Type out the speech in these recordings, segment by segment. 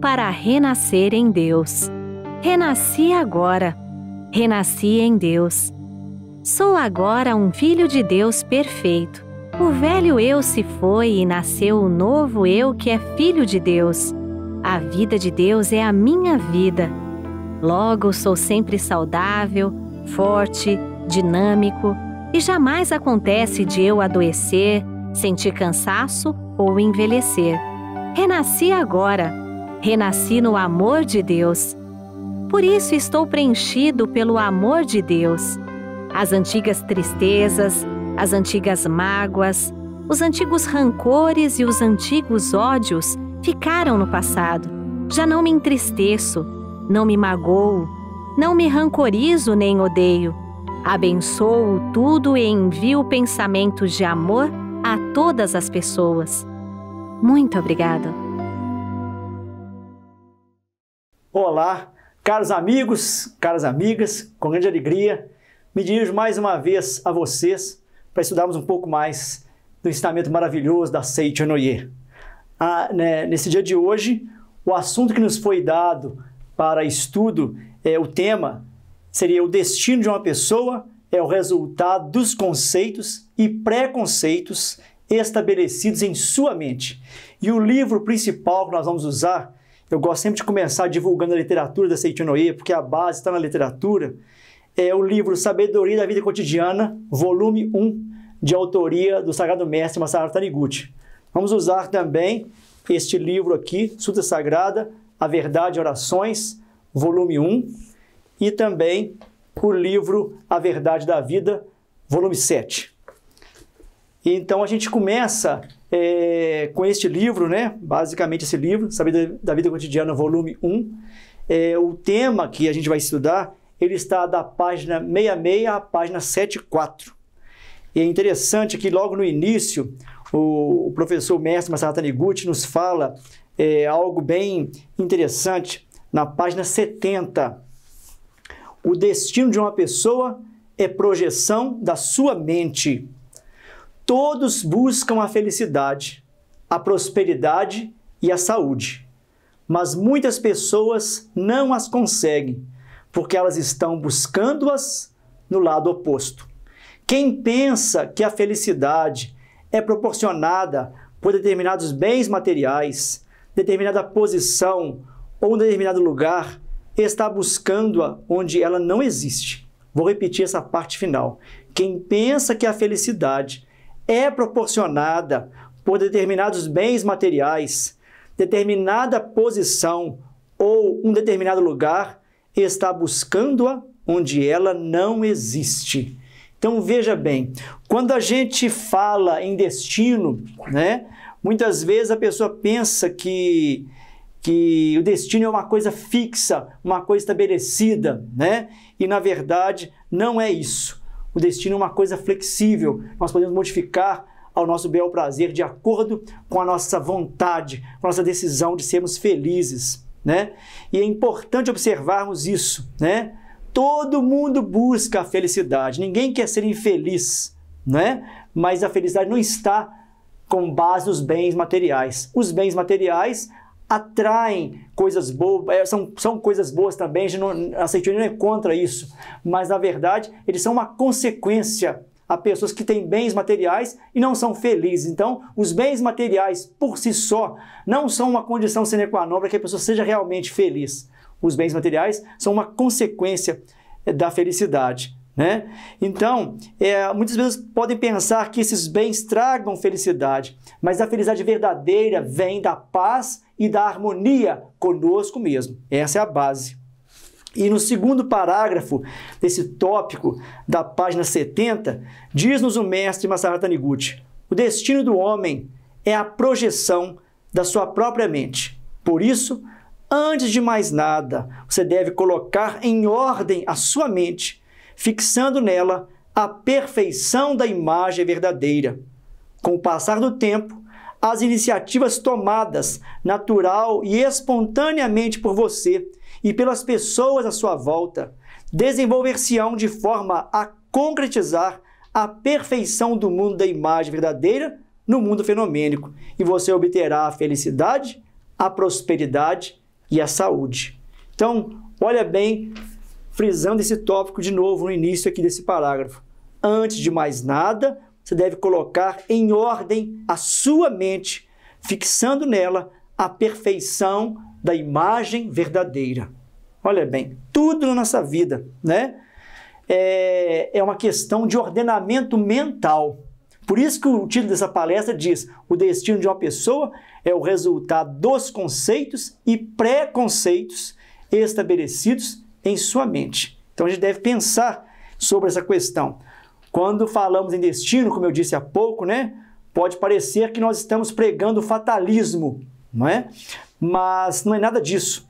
para renascer em Deus. Renasci agora. Renasci em Deus. Sou agora um filho de Deus perfeito. O velho eu se foi e nasceu o novo eu que é filho de Deus. A vida de Deus é a minha vida. Logo, sou sempre saudável, forte, dinâmico e jamais acontece de eu adoecer, sentir cansaço ou envelhecer. Renasci agora renasci no amor de Deus. Por isso estou preenchido pelo amor de Deus. As antigas tristezas, as antigas mágoas, os antigos rancores e os antigos ódios ficaram no passado. Já não me entristeço, não me magoo, não me rancorizo nem odeio. Abençoo tudo e envio pensamentos de amor a todas as pessoas. Muito obrigada. Olá, caros amigos, caras amigas, com grande alegria, me dirijo mais uma vez a vocês para estudarmos um pouco mais do ensinamento maravilhoso da Seiichi Onoye. Ah, né, nesse dia de hoje, o assunto que nos foi dado para estudo, é, o tema seria o destino de uma pessoa é o resultado dos conceitos e preconceitos estabelecidos em sua mente. E o livro principal que nós vamos usar eu gosto sempre de começar divulgando a literatura da Seitonoye, porque a base está na literatura. É o livro Sabedoria da Vida Cotidiana, volume 1, de autoria do Sagrado Mestre Masaru Taniguchi. Vamos usar também este livro aqui, Suta Sagrada, A Verdade e Orações, volume 1, e também o livro A Verdade da Vida, volume 7. Então a gente começa é, com este livro, né? basicamente esse livro, Saber da Vida Cotidiana, volume 1. É, o tema que a gente vai estudar, ele está da página 66 à página 74. E é interessante que logo no início, o, o professor mestre Masarata Niguchi nos fala é, algo bem interessante na página 70. O destino de uma pessoa é projeção da sua mente. Todos buscam a felicidade, a prosperidade e a saúde, mas muitas pessoas não as conseguem porque elas estão buscando-as no lado oposto. Quem pensa que a felicidade é proporcionada por determinados bens materiais, determinada posição ou um determinado lugar, está buscando-a onde ela não existe. Vou repetir essa parte final. Quem pensa que a felicidade é proporcionada por determinados bens materiais, determinada posição ou um determinado lugar, está buscando-a onde ela não existe. Então veja bem, quando a gente fala em destino, né, muitas vezes a pessoa pensa que, que o destino é uma coisa fixa, uma coisa estabelecida, né? E na verdade não é isso. O destino é uma coisa flexível, nós podemos modificar ao nosso bel prazer de acordo com a nossa vontade, com a nossa decisão de sermos felizes, né? E é importante observarmos isso, né? Todo mundo busca a felicidade, ninguém quer ser infeliz, né? Mas a felicidade não está com base nos bens materiais. Os bens materiais atraem coisas boas, é, são, são coisas boas também, a gente não, não é contra isso, mas na verdade eles são uma consequência a pessoas que têm bens materiais e não são felizes. Então, os bens materiais por si só não são uma condição sine qua non para que a pessoa seja realmente feliz. Os bens materiais são uma consequência eh, da felicidade. Né? Então, é, muitas vezes podem pensar que esses bens tragam felicidade, mas a felicidade verdadeira vem da paz e da harmonia conosco mesmo. Essa é a base. E no segundo parágrafo desse tópico, da página 70, diz-nos o mestre Masaharu o destino do homem é a projeção da sua própria mente. Por isso, antes de mais nada, você deve colocar em ordem a sua mente, fixando nela a perfeição da imagem verdadeira. Com o passar do tempo, as iniciativas tomadas natural e espontaneamente por você e pelas pessoas à sua volta desenvolver-se-ão de forma a concretizar a perfeição do mundo da imagem verdadeira no mundo fenomênico e você obterá a felicidade, a prosperidade e a saúde. Então, olha bem, frisando esse tópico de novo no início aqui desse parágrafo. Antes de mais nada, você deve colocar em ordem a sua mente, fixando nela a perfeição da imagem verdadeira. Olha bem, tudo na nossa vida, né? É, é uma questão de ordenamento mental. Por isso que o título dessa palestra diz: O destino de uma pessoa é o resultado dos conceitos e preconceitos estabelecidos em sua mente. Então a gente deve pensar sobre essa questão. Quando falamos em destino, como eu disse há pouco, né? Pode parecer que nós estamos pregando fatalismo, não é? Mas não é nada disso.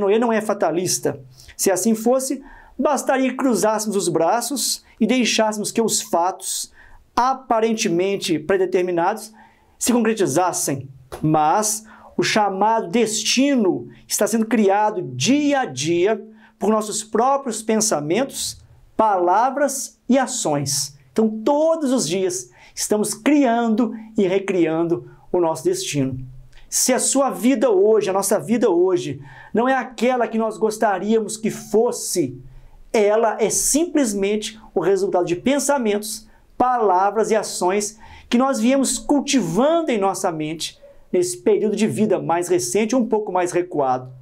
Noé não é fatalista. Se assim fosse, bastaria que cruzássemos os braços e deixássemos que os fatos aparentemente predeterminados se concretizassem. Mas o chamado destino está sendo criado dia a dia por nossos próprios pensamentos, palavras e ações. Então, todos os dias estamos criando e recriando o nosso destino. Se a sua vida hoje, a nossa vida hoje, não é aquela que nós gostaríamos que fosse, ela é simplesmente o resultado de pensamentos, palavras e ações que nós viemos cultivando em nossa mente nesse período de vida mais recente ou um pouco mais recuado.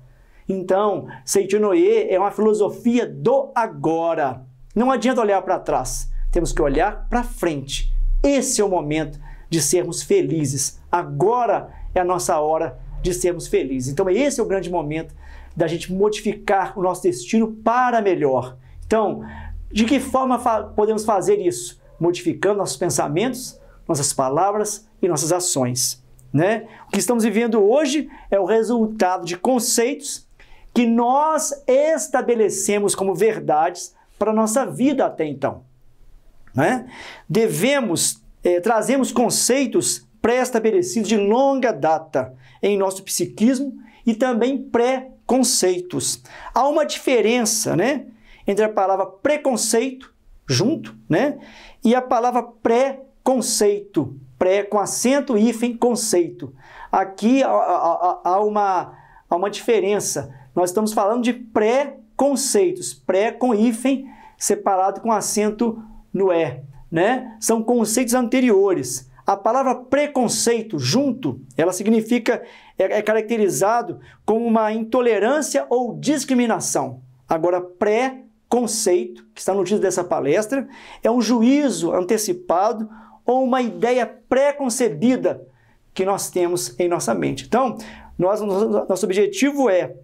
Então, Seitonoye é uma filosofia do agora. Não adianta olhar para trás, temos que olhar para frente. Esse é o momento de sermos felizes. Agora é a nossa hora de sermos felizes. Então, esse é o grande momento da gente modificar o nosso destino para melhor. Então, de que forma fa podemos fazer isso? Modificando nossos pensamentos, nossas palavras e nossas ações. Né? O que estamos vivendo hoje é o resultado de conceitos que nós estabelecemos como verdades para a nossa vida até então. Né? Devemos, é, trazemos conceitos pré-estabelecidos de longa data em nosso psiquismo e também pré-conceitos. Há uma diferença né, entre a palavra preconceito, junto, né, e a palavra pré-conceito, pré com acento, hífen, conceito. Aqui há, há, há uma, há uma diferença. Nós estamos falando de pré-conceito conceitos, pré com hífen separado com acento no é, né? São conceitos anteriores. A palavra preconceito junto, ela significa é, é caracterizado como uma intolerância ou discriminação. Agora pré-conceito, que está no título dessa palestra, é um juízo antecipado ou uma ideia pré-concebida que nós temos em nossa mente. Então, nós, nosso objetivo é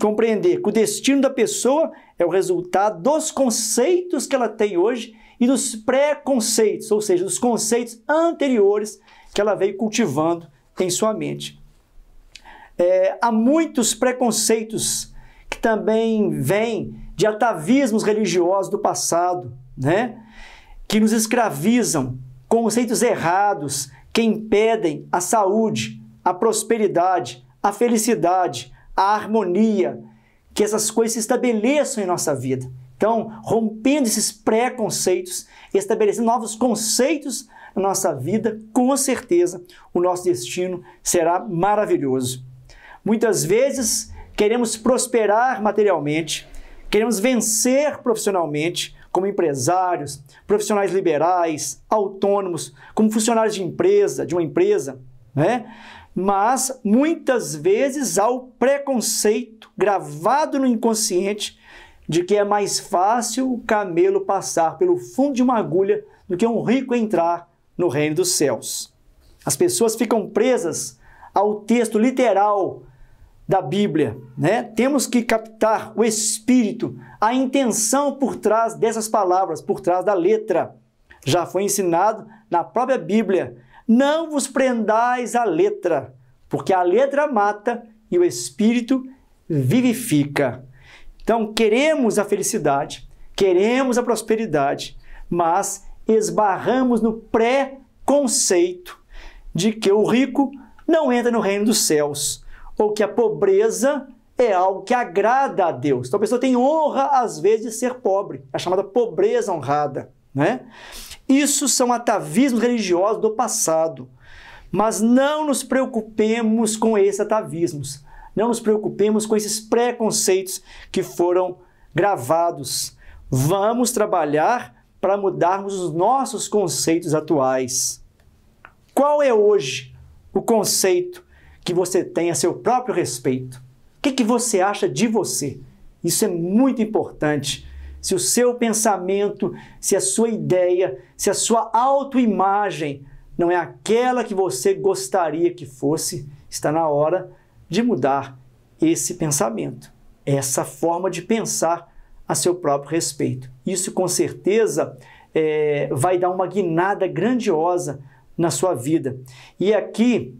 compreender que o destino da pessoa é o resultado dos conceitos que ela tem hoje e dos preconceitos, ou seja, dos conceitos anteriores que ela veio cultivando em sua mente. É, há muitos preconceitos que também vêm de atavismos religiosos do passado, né? que nos escravizam, conceitos errados que impedem a saúde, a prosperidade, a felicidade, a harmonia, que essas coisas se estabeleçam em nossa vida. Então, rompendo esses preconceitos, estabelecendo novos conceitos na nossa vida, com certeza o nosso destino será maravilhoso. Muitas vezes queremos prosperar materialmente, queremos vencer profissionalmente, como empresários, profissionais liberais, autônomos, como funcionários de empresa, de uma empresa, né? mas muitas vezes há o preconceito gravado no inconsciente de que é mais fácil o camelo passar pelo fundo de uma agulha do que um rico entrar no reino dos céus. As pessoas ficam presas ao texto literal da Bíblia, né? Temos que captar o espírito, a intenção por trás dessas palavras, por trás da letra. Já foi ensinado na própria Bíblia não vos prendais à letra, porque a letra mata e o espírito vivifica. Então, queremos a felicidade, queremos a prosperidade, mas esbarramos no pré-conceito de que o rico não entra no reino dos céus, ou que a pobreza é algo que agrada a Deus. Então a pessoa tem honra, às vezes, de ser pobre, a é chamada pobreza honrada. Né? Isso são atavismos religiosos do passado. Mas não nos preocupemos com esses atavismos. Não nos preocupemos com esses preconceitos que foram gravados. Vamos trabalhar para mudarmos os nossos conceitos atuais. Qual é hoje o conceito que você tem a seu próprio respeito? O que, que você acha de você? Isso é muito importante se o seu pensamento, se a sua ideia, se a sua autoimagem não é aquela que você gostaria que fosse, está na hora de mudar esse pensamento, é essa forma de pensar a seu próprio respeito. Isso com certeza é, vai dar uma guinada grandiosa na sua vida. E aqui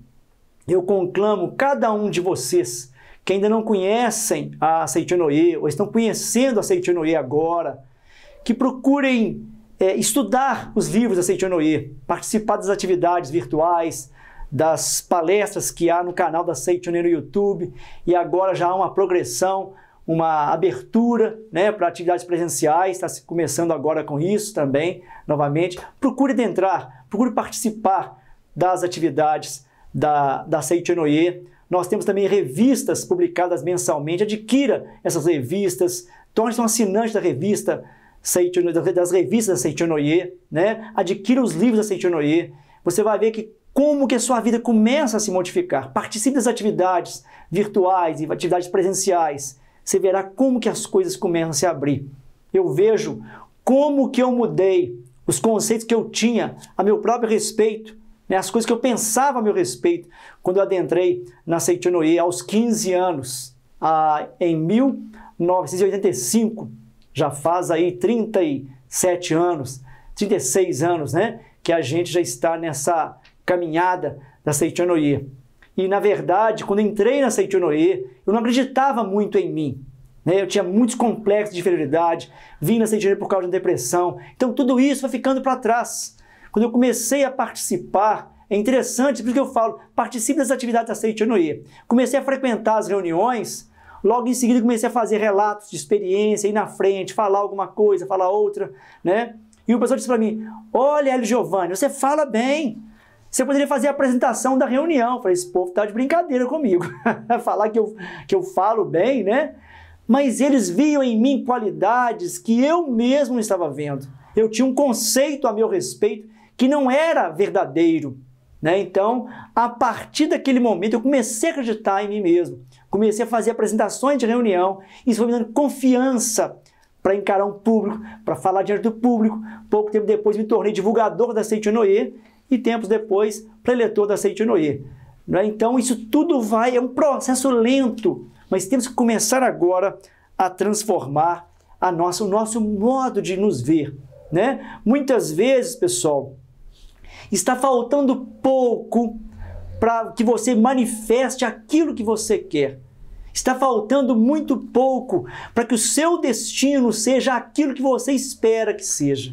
eu conclamo cada um de vocês que ainda não conhecem a Seitinoye, ou estão conhecendo a Seitinoye agora, que procurem é, estudar os livros da Seitinoye, participar das atividades virtuais, das palestras que há no canal da Seitinoye no YouTube, e agora já há uma progressão, uma abertura né, para atividades presenciais, está se começando agora com isso também, novamente. Procure adentrar, procure participar das atividades da, da Seitinoye, nós temos também revistas publicadas mensalmente. Adquira essas revistas, torne-se um assinante da revista das revistas da Seichonoye, né? Adquira os livros da Seichonoye. Você vai ver que como que a sua vida começa a se modificar. Participe das atividades virtuais e atividades presenciais. Você verá como que as coisas começam a se abrir. Eu vejo como que eu mudei os conceitos que eu tinha a meu próprio respeito né, as coisas que eu pensava a meu respeito quando eu adentrei na Seitonoe aos 15 anos, ah, em 1985, já faz aí 37 anos, 36 anos, né, que a gente já está nessa caminhada da Seitonoe. E na verdade, quando entrei na Seitonoe, eu não acreditava muito em mim. Né, eu tinha muitos complexos de inferioridade, vim na Seitonoye por causa de depressão. Então tudo isso foi ficando para trás. Quando eu comecei a participar, é interessante, por isso que eu falo, participe das atividades da Seitianoe. Comecei a frequentar as reuniões, logo em seguida comecei a fazer relatos de experiência, ir na frente, falar alguma coisa, falar outra, né? E o pessoal disse para mim, olha, Hélio Giovanni, você fala bem, você poderia fazer a apresentação da reunião. Eu falei, esse povo tá de brincadeira comigo. falar que eu, que eu falo bem, né? Mas eles viam em mim qualidades que eu mesmo não estava vendo. Eu tinha um conceito a meu respeito que não era verdadeiro. Né? Então, a partir daquele momento, eu comecei a acreditar em mim mesmo, comecei a fazer apresentações de reunião, isso foi me dando confiança para encarar um público, para falar diante do público. Pouco tempo depois, me tornei divulgador da Seitinoye e tempos depois, preletor da Seitinoye. Né? Então, isso tudo vai, é um processo lento, mas temos que começar agora a transformar a nossa, o nosso modo de nos ver. Né? Muitas vezes, pessoal, Está faltando pouco para que você manifeste aquilo que você quer. Está faltando muito pouco para que o seu destino seja aquilo que você espera que seja.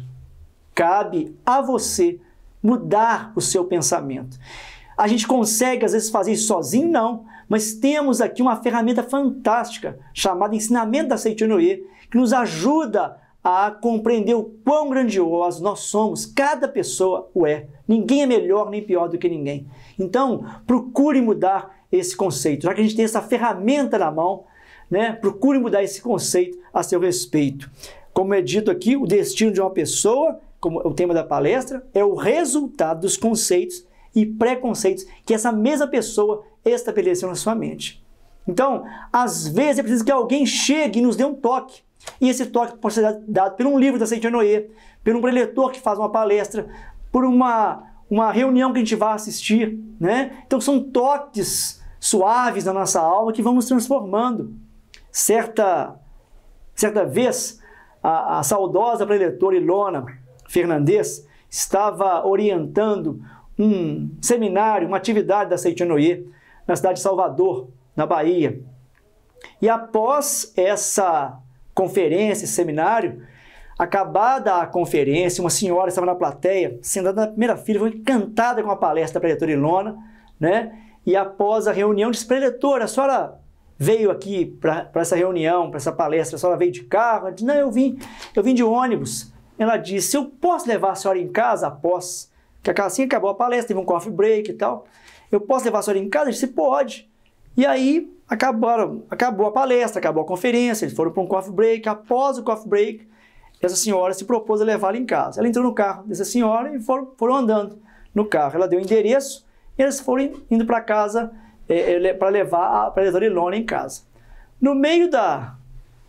Cabe a você mudar o seu pensamento. A gente consegue às vezes fazer isso sozinho? Não, mas temos aqui uma ferramenta fantástica chamada Ensinamento da Seitianoe, que nos ajuda a compreender o quão grandiosos nós somos, cada pessoa o é. Ninguém é melhor nem pior do que ninguém. Então, procure mudar esse conceito, já que a gente tem essa ferramenta na mão, né? Procure mudar esse conceito a seu respeito. Como é dito aqui, o destino de uma pessoa, como é o tema da palestra, é o resultado dos conceitos e preconceitos que essa mesma pessoa estabeleceu na sua mente. Então, às vezes é preciso que alguém chegue e nos dê um toque e esse toque pode ser dado por um livro da Sentinoie, por um preletor que faz uma palestra, por uma, uma reunião que a gente vai assistir. Né? Então são toques suaves na nossa alma que vão nos transformando. Certa, certa vez, a, a saudosa preletora Ilona Fernandes estava orientando um seminário, uma atividade da Seitinoye na cidade de Salvador, na Bahia. E após essa conferência, seminário. Acabada a conferência, uma senhora estava na plateia, sentada na primeira fila, foi encantada com a palestra da preletora Ilona, né? E após a reunião, disse, preletora, a senhora veio aqui para essa reunião, para essa palestra, a senhora veio de carro? Ela disse, não, eu vim, eu vim de ônibus. Ela disse, eu posso levar a senhora em casa após, que assim acabou a palestra, teve um coffee break e tal. Eu posso levar a senhora em casa? disse, pode. E aí acabaram, acabou a palestra, acabou a conferência, eles foram para um coffee break. Após o coffee break, essa senhora se propôs a levá-la em casa. Ela entrou no carro dessa senhora e foram, foram andando no carro. Ela deu o endereço e eles foram indo para casa é, é para levar a pregadora Ilona em casa. No meio da,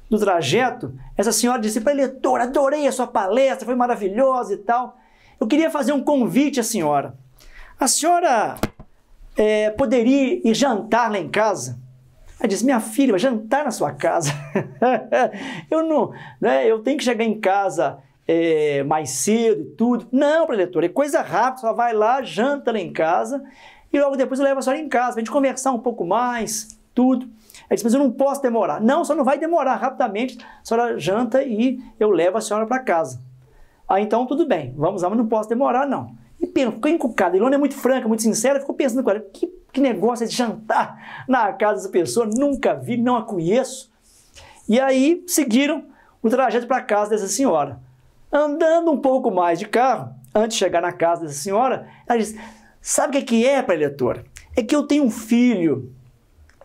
do trajeto, essa senhora disse para a eleitora: adorei a sua palestra, foi maravilhosa e tal. Eu queria fazer um convite à senhora. A senhora é, poderia ir jantar lá em casa. Ela disse, minha filha, vai jantar na sua casa. eu não, né, eu tenho que chegar em casa é, mais cedo e tudo. Não, preletora, é coisa rápida, só vai lá, janta lá em casa e logo depois eu levo a senhora em casa pra gente conversar um pouco mais, tudo. Ela disse, mas eu não posso demorar. Não, só não vai demorar rapidamente, a senhora janta e eu levo a senhora para casa. Ah, então tudo bem, vamos lá, mas não posso demorar não ficou encucada. Ilona é muito franca, muito sincera, ficou pensando com ela, que, que negócio é de jantar na casa dessa pessoa? Nunca vi, não a conheço. E aí seguiram o trajeto para a casa dessa senhora. Andando um pouco mais de carro, antes de chegar na casa dessa senhora, ela disse, sabe o que é, é preletora? É que eu tenho um filho,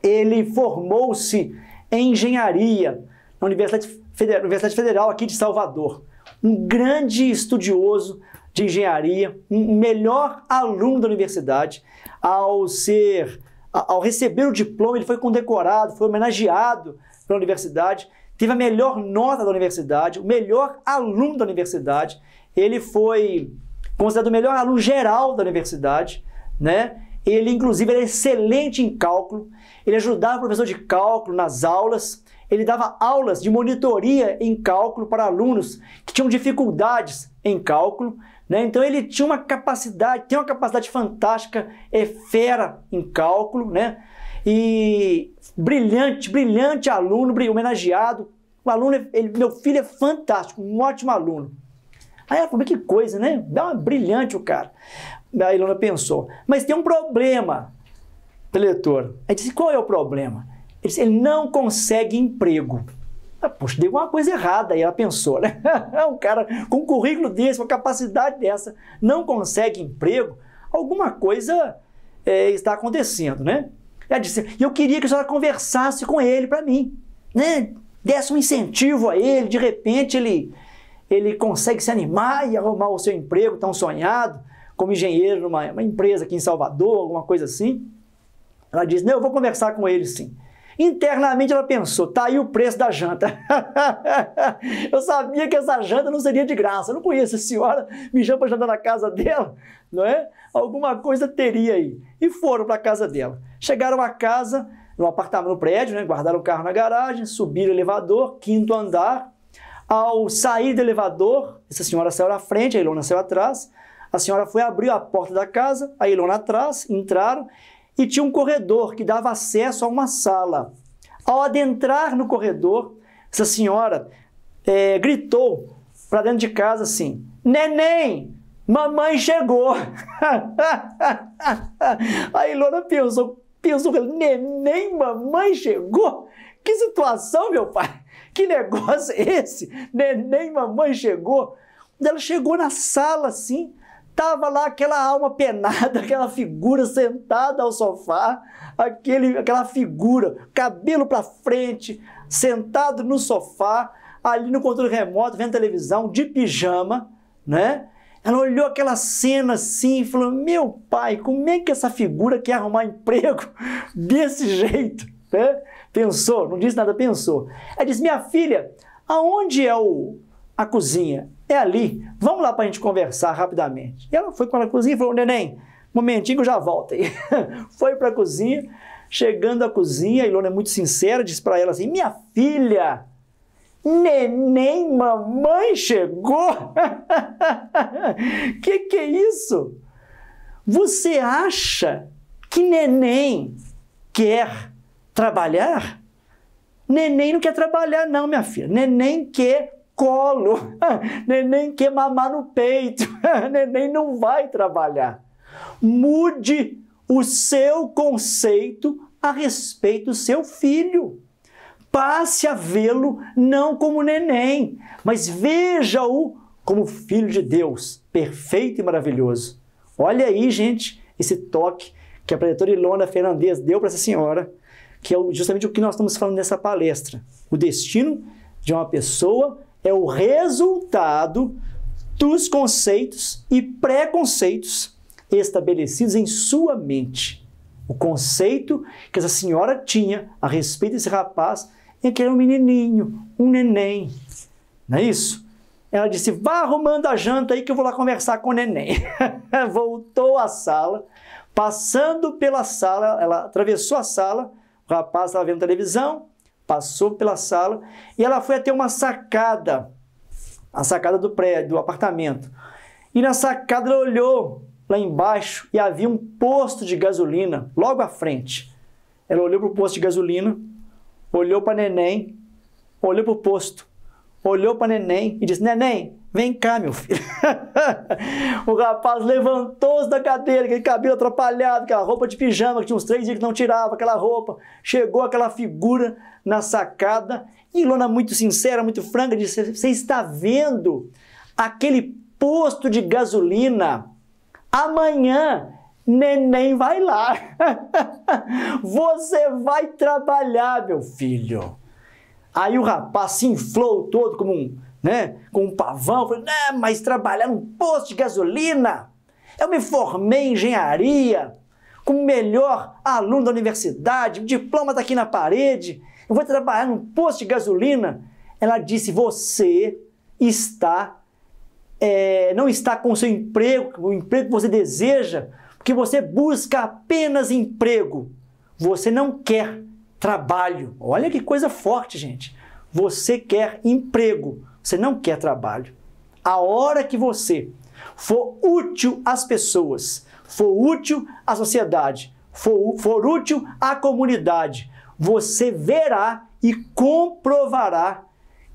ele formou-se em engenharia na Universidade Federal, Universidade Federal aqui de Salvador um grande estudioso de engenharia, um melhor aluno da universidade, ao ser, ao receber o diploma, ele foi condecorado, foi homenageado pela universidade, teve a melhor nota da universidade, o melhor aluno da universidade, ele foi considerado o melhor aluno geral da universidade, né? Ele, inclusive, era excelente em cálculo, ele ajudava o professor de cálculo nas aulas, ele dava aulas de monitoria em cálculo para alunos que tinham dificuldades em cálculo. Né? Então ele tinha uma capacidade, tem uma capacidade fantástica, é fera em cálculo, né? E brilhante, brilhante aluno, homenageado. O aluno, ele, meu filho é fantástico, um ótimo aluno. Aí ela falou, que coisa, né? brilhante o cara. Aí A Ilona pensou, mas tem um problema, diretor. Aí disse, qual é o problema? Ele disse, ele não consegue emprego. Poxa, deu uma coisa errada aí, ela pensou, né? um cara com um currículo desse, com uma capacidade dessa, não consegue emprego, alguma coisa é, está acontecendo, né? Ela disse, eu queria que a senhora conversasse com ele para mim, né? Desse um incentivo a ele, de repente ele, ele consegue se animar e arrumar o seu emprego tão sonhado, como engenheiro numa empresa aqui em Salvador, alguma coisa assim. Ela disse, não, eu vou conversar com ele sim. Internamente ela pensou: tá aí o preço da janta. eu sabia que essa janta não seria de graça. Eu não conheço a senhora, me chama para jantar na casa dela, não é? Alguma coisa teria aí. E foram para a casa dela. Chegaram à casa, no apartamento, no prédio, né? guardaram o carro na garagem, subiram o elevador, quinto andar. Ao sair do elevador, essa senhora saiu na frente, a Ilona saiu atrás. A senhora foi abrir a porta da casa, a Ilona atrás, entraram e tinha um corredor que dava acesso a uma sala. Ao adentrar no corredor, essa senhora é, gritou para dentro de casa assim: Neném, mamãe chegou! Aí Lona pensou, pensou, neném, mamãe chegou? Que situação, meu pai! Que negócio é esse? Neném, mamãe chegou! Ela chegou na sala assim, Tava lá aquela alma penada, aquela figura sentada ao sofá, aquele, aquela figura, cabelo para frente, sentado no sofá, ali no controle remoto, vendo televisão, de pijama, né? Ela olhou aquela cena assim e falou: Meu pai, como é que essa figura quer arrumar emprego desse jeito? Né? Pensou, não disse nada, pensou. Ela disse: Minha filha, aonde é o, a cozinha? É ali. Vamos lá para a gente conversar rapidamente. E ela foi para a cozinha e falou: Neném, momentinho que eu já volto aí. foi para a cozinha. Chegando à cozinha, a Ilona é muito sincera, disse para ela assim: Minha filha, neném, mamãe chegou? que que é isso? Você acha que neném quer trabalhar? Neném não quer trabalhar, não, minha filha. Neném quer colo, neném quer mamar no peito, neném não vai trabalhar. Mude o seu conceito a respeito do seu filho. Passe a vê-lo não como neném, mas veja-o como filho de Deus, perfeito e maravilhoso. Olha aí, gente, esse toque que a predatora Ilona Fernandes deu para essa senhora, que é justamente o que nós estamos falando nessa palestra. O destino de uma pessoa é o resultado dos conceitos e preconceitos estabelecidos em sua mente. O conceito que essa senhora tinha a respeito desse rapaz é que era um menininho, um neném. Não é isso? Ela disse: vá arrumando a janta aí que eu vou lá conversar com o neném. Voltou à sala, passando pela sala, ela atravessou a sala, o rapaz estava vendo televisão, passou pela sala e ela foi até uma sacada, a sacada do prédio, do apartamento. E na sacada ela olhou lá embaixo e havia um posto de gasolina logo à frente. Ela olhou para o posto de gasolina, olhou para neném, olhou para o posto, olhou para neném e disse: Neném, Vem cá, meu filho. o rapaz levantou-se da cadeira, aquele cabelo atrapalhado, aquela roupa de pijama que tinha uns três dias que não tirava, aquela roupa. Chegou aquela figura na sacada e Lona, muito sincera, muito franca, disse: Você está vendo aquele posto de gasolina? Amanhã neném vai lá. Você vai trabalhar, meu filho. Aí o rapaz se inflou todo como um né? Com um pavão, falei, não, né, mas trabalhar num posto de gasolina. Eu me formei em engenharia, como melhor aluno da universidade, o diploma está aqui na parede, eu vou trabalhar num posto de gasolina. Ela disse, você está, é, não está com o seu emprego, o emprego que você deseja, porque você busca apenas emprego. Você não quer trabalho. Olha que coisa forte, gente. Você quer emprego você não quer trabalho. A hora que você for útil às pessoas, for útil à sociedade, for, for útil à comunidade, você verá e comprovará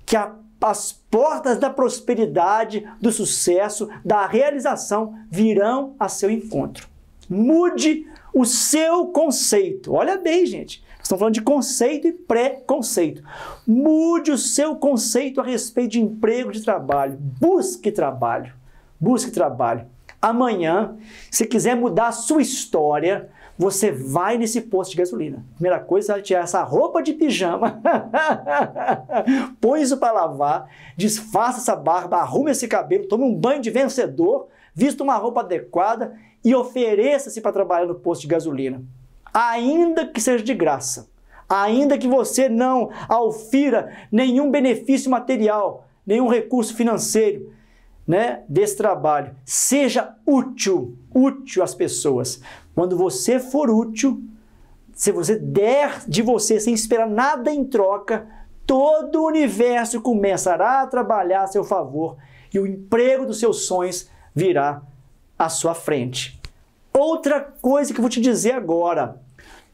que a, as portas da prosperidade, do sucesso, da realização virão a seu encontro. Mude o seu conceito. Olha bem, gente. Estamos falando de conceito e pré-conceito. Mude o seu conceito a respeito de emprego, de trabalho. Busque trabalho. Busque trabalho. Amanhã, se quiser mudar a sua história, você vai nesse posto de gasolina. Primeira coisa, vai é tirar essa roupa de pijama, põe isso para lavar, desfaça essa barba, arrume esse cabelo, tome um banho de vencedor, vista uma roupa adequada e ofereça-se para trabalhar no posto de gasolina ainda que seja de graça, ainda que você não alfira nenhum benefício material, nenhum recurso financeiro, né, desse trabalho. Seja útil, útil às pessoas. Quando você for útil, se você der de você sem esperar nada em troca, todo o universo começará a trabalhar a seu favor e o emprego dos seus sonhos virá à sua frente. Outra coisa que eu vou te dizer agora.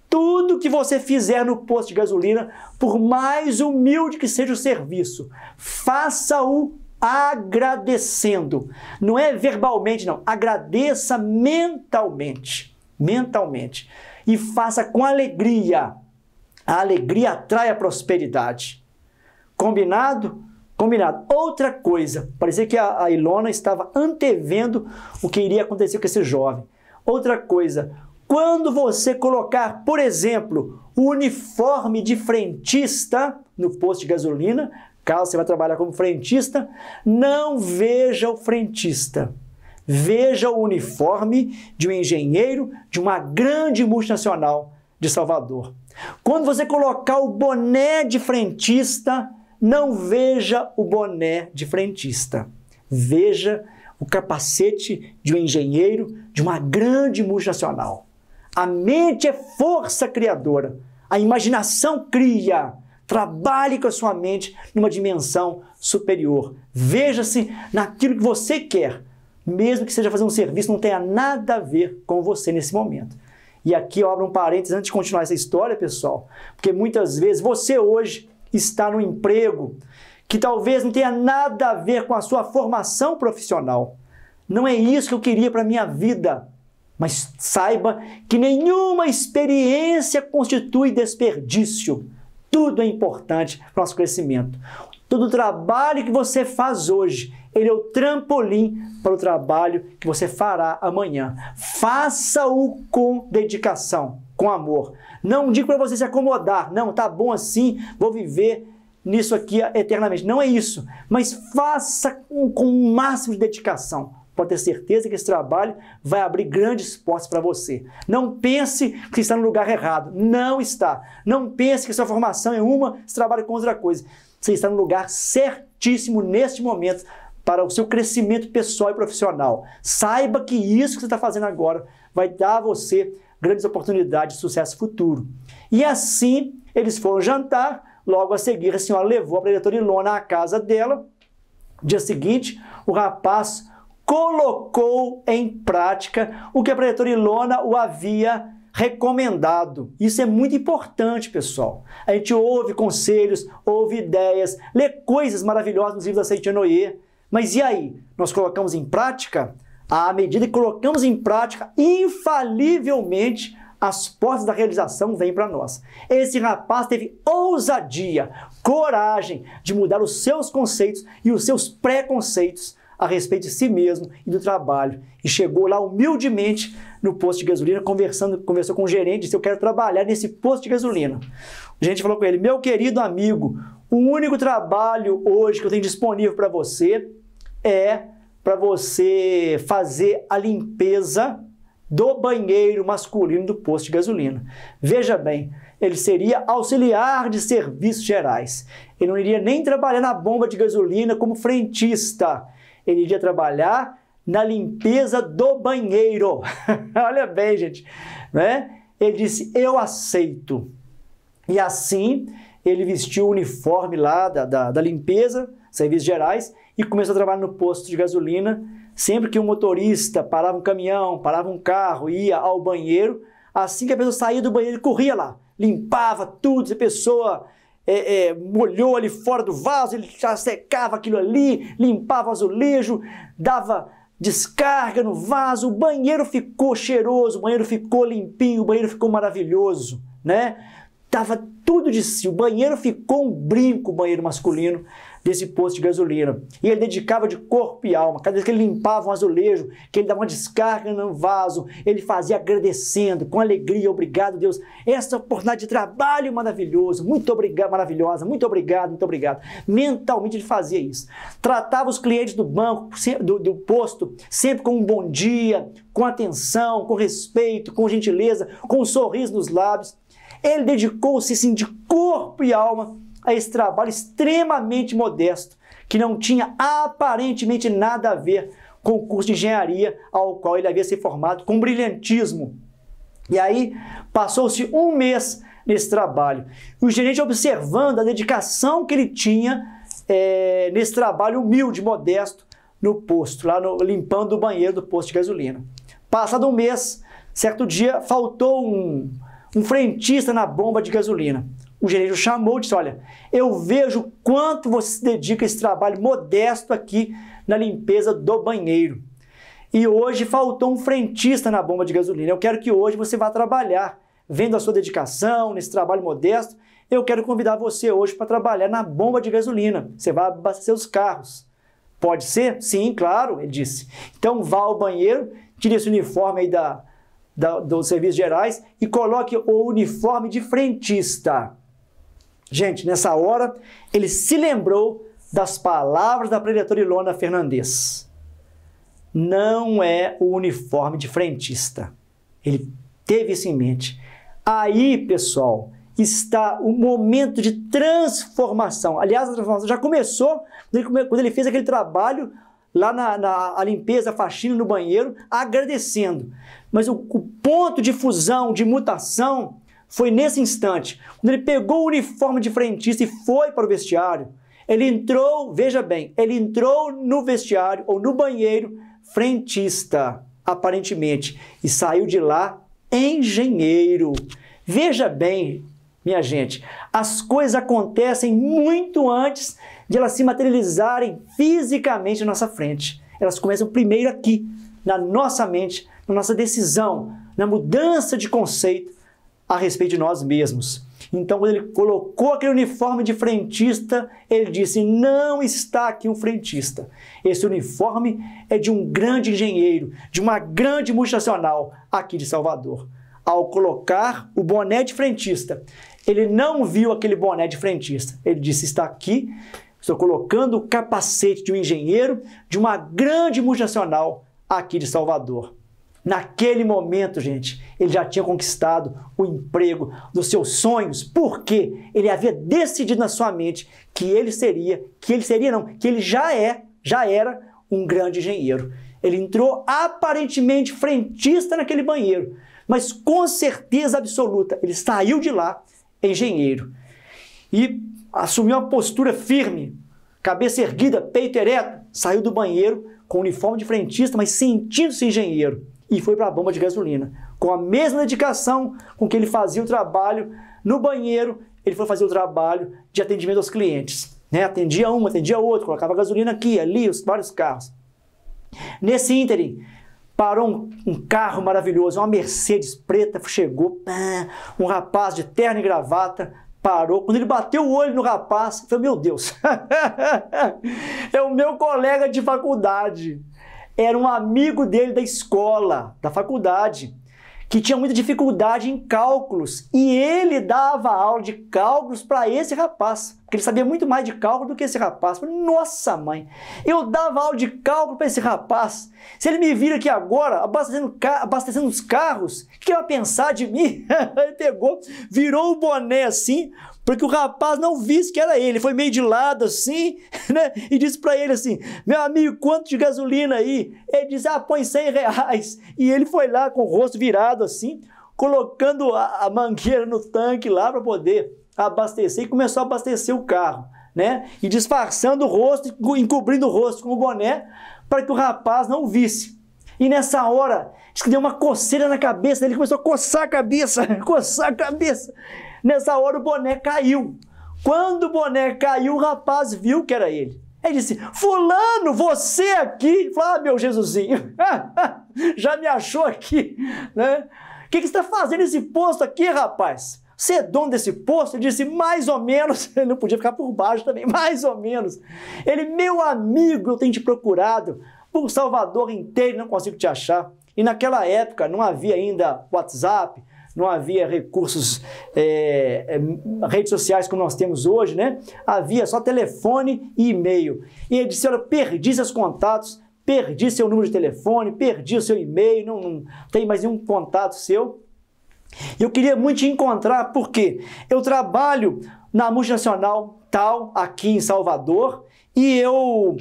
Tudo que você fizer no posto de gasolina, por mais humilde que seja o serviço, faça-o agradecendo. Não é verbalmente, não. Agradeça mentalmente. Mentalmente. E faça com alegria. A alegria atrai a prosperidade. Combinado? Combinado. Outra coisa, parecia que a Ilona estava antevendo o que iria acontecer com esse jovem. Outra coisa, quando você colocar, por exemplo, o uniforme de frentista no posto de gasolina, caso você vai trabalhar como frentista, não veja o frentista. Veja o uniforme de um engenheiro de uma grande multinacional de Salvador. Quando você colocar o boné de frentista, não veja o boné de frentista. Veja o capacete de um engenheiro de uma grande multinacional. A mente é força criadora, a imaginação cria. Trabalhe com a sua mente numa dimensão superior. Veja-se naquilo que você quer, mesmo que seja fazer um serviço não tenha nada a ver com você nesse momento. E aqui eu abro um parênteses antes de continuar essa história, pessoal, porque muitas vezes você hoje está no emprego que talvez não tenha nada a ver com a sua formação profissional. Não é isso que eu queria para a minha vida. Mas saiba que nenhuma experiência constitui desperdício. Tudo é importante para o nosso crescimento. Todo o trabalho que você faz hoje, ele é o trampolim para o trabalho que você fará amanhã. Faça-o com dedicação, com amor. Não digo para você se acomodar, não, tá bom assim, vou viver nisso aqui eternamente. Não é isso, mas faça com, com o máximo de dedicação. Pode ter certeza que esse trabalho vai abrir grandes portas para você. Não pense que está no lugar errado. Não está. Não pense que sua formação é uma, esse trabalha com outra coisa. Você está no lugar certíssimo neste momento para o seu crescimento pessoal e profissional. Saiba que isso que você está fazendo agora vai dar a você grandes oportunidades de sucesso futuro. E assim eles foram jantar, Logo a seguir, a senhora levou a preletora Ilona à casa dela. Dia seguinte, o rapaz colocou em prática o que a preletora Ilona o havia recomendado. Isso é muito importante, pessoal. A gente ouve conselhos, ouve ideias, lê coisas maravilhosas nos livros da Saint Noé. Mas e aí? Nós colocamos em prática? À medida que colocamos em prática, infalivelmente, as portas da realização vêm para nós. Esse rapaz teve ousadia, coragem de mudar os seus conceitos e os seus preconceitos a respeito de si mesmo e do trabalho. E chegou lá humildemente no posto de gasolina, conversando, conversou com o gerente, disse: Eu quero trabalhar nesse posto de gasolina. O gerente falou com ele: Meu querido amigo, o único trabalho hoje que eu tenho disponível para você é para você fazer a limpeza do banheiro masculino do posto de gasolina. Veja bem, ele seria auxiliar de serviços gerais. Ele não iria nem trabalhar na bomba de gasolina como frentista. Ele iria trabalhar na limpeza do banheiro. Olha bem, gente, né? Ele disse: "Eu aceito". E assim, ele vestiu o uniforme lá da, da, da limpeza, serviços gerais, e começou a trabalhar no posto de gasolina Sempre que um motorista parava um caminhão, parava um carro, ia ao banheiro, assim que a pessoa saía do banheiro, ele corria lá, limpava tudo, se a pessoa é, é, molhou ali fora do vaso, ele já secava aquilo ali, limpava o azulejo, dava descarga no vaso, o banheiro ficou cheiroso, o banheiro ficou limpinho, o banheiro ficou maravilhoso, né? Tava tudo de si, o banheiro ficou um brinco, o banheiro masculino desse posto de gasolina. E ele dedicava de corpo e alma. Cada vez que ele limpava um azulejo, que ele dava uma descarga no vaso, ele fazia agradecendo, com alegria, obrigado, Deus. Essa oportunidade de trabalho maravilhoso, muito obrigado, maravilhosa, muito obrigado, muito obrigado. Mentalmente ele fazia isso. Tratava os clientes do banco, do, do posto, sempre com um bom dia, com atenção, com respeito, com gentileza, com um sorriso nos lábios. Ele dedicou-se assim de corpo e alma a esse trabalho extremamente modesto, que não tinha aparentemente nada a ver com o curso de engenharia ao qual ele havia se formado com brilhantismo. E aí passou-se um mês nesse trabalho. o gerente observando a dedicação que ele tinha é, nesse trabalho humilde, modesto, no posto, lá no, limpando o banheiro do posto de gasolina. Passado um mês, certo dia, faltou um, um frentista na bomba de gasolina o gerente chamou e disse: Olha, eu vejo quanto você se dedica a esse trabalho modesto aqui na limpeza do banheiro. E hoje faltou um frentista na bomba de gasolina. Eu quero que hoje você vá trabalhar, vendo a sua dedicação nesse trabalho modesto. Eu quero convidar você hoje para trabalhar na bomba de gasolina. Você vai abastecer os carros. Pode ser? Sim, claro, ele disse. Então vá ao banheiro, tire esse uniforme aí da, da, dos serviços gerais e coloque o uniforme de frentista. Gente, nessa hora, ele se lembrou das palavras da preletora Ilona Fernandes. Não é o uniforme de frentista. Ele teve isso em mente. Aí, pessoal, está o momento de transformação. Aliás, a transformação já começou quando ele fez aquele trabalho lá na, na limpeza, faxina no banheiro, agradecendo. Mas o, o ponto de fusão, de mutação, foi nesse instante, quando ele pegou o uniforme de frentista e foi para o vestiário, ele entrou, veja bem, ele entrou no vestiário ou no banheiro frentista, aparentemente, e saiu de lá engenheiro. Veja bem, minha gente, as coisas acontecem muito antes de elas se materializarem fisicamente na nossa frente. Elas começam primeiro aqui, na nossa mente, na nossa decisão, na mudança de conceito, a respeito de nós mesmos. Então, quando ele colocou aquele uniforme de frentista, ele disse: Não está aqui um frentista. Esse uniforme é de um grande engenheiro, de uma grande multinacional aqui de Salvador. Ao colocar o boné de frentista, ele não viu aquele boné de frentista. Ele disse: Está aqui, estou colocando o capacete de um engenheiro de uma grande multinacional aqui de Salvador. Naquele momento, gente, ele já tinha conquistado o emprego dos seus sonhos, porque ele havia decidido na sua mente que ele seria, que ele seria não, que ele já é, já era um grande engenheiro. Ele entrou aparentemente frentista naquele banheiro, mas com certeza absoluta, ele saiu de lá engenheiro e assumiu uma postura firme, cabeça erguida, peito ereto, saiu do banheiro com uniforme de frentista, mas sentindo-se engenheiro e foi para a bomba de gasolina. Com a mesma dedicação com que ele fazia o trabalho no banheiro, ele foi fazer o trabalho de atendimento aos clientes. Né? Atendia um, atendia outro, colocava gasolina aqui, ali, os vários carros. Nesse ínterim, parou um, um carro maravilhoso, uma Mercedes preta, chegou, pá, um rapaz de terno e gravata, parou. Quando ele bateu o olho no rapaz, falou: Meu Deus, é o meu colega de faculdade era um amigo dele da escola, da faculdade, que tinha muita dificuldade em cálculos e ele dava aula de cálculos para esse rapaz, porque ele sabia muito mais de cálculo do que esse rapaz. Nossa mãe, eu dava aula de cálculo para esse rapaz. Se ele me vir aqui agora abastecendo, abastecendo os carros, o que ele vai pensar de mim? ele pegou, virou o boné assim, porque o rapaz não visse que era ele, ele foi meio de lado assim, né? E disse para ele assim: Meu amigo, quanto de gasolina aí? Ele disse: Ah, põe 100 reais. E ele foi lá com o rosto virado assim, colocando a, a mangueira no tanque lá para poder abastecer e começou a abastecer o carro, né? E disfarçando o rosto, encobrindo o rosto com o boné, para que o rapaz não visse. E nessa hora, diz que deu uma coceira na cabeça, ele começou a coçar a cabeça, coçar a cabeça. Nessa hora o boné caiu. Quando o boné caiu, o rapaz viu que era ele. Ele disse: Fulano, você aqui? Falou, ah, meu Jesusinho, já me achou aqui, né? O que, que você está fazendo nesse posto aqui, rapaz? Você é dono desse posto? Ele disse, mais ou menos. Ele não podia ficar por baixo também, mais ou menos. Ele, meu amigo, eu tenho te procurado por Salvador inteiro, não consigo te achar. E naquela época não havia ainda WhatsApp, não havia recursos, é, é, redes sociais como nós temos hoje, né? Havia só telefone e e-mail. E ele disse: Olha, perdi seus contatos, perdi seu número de telefone, perdi o seu e-mail, não, não tem mais nenhum contato seu. Eu queria muito te encontrar porque eu trabalho na multinacional tal, aqui em Salvador, e eu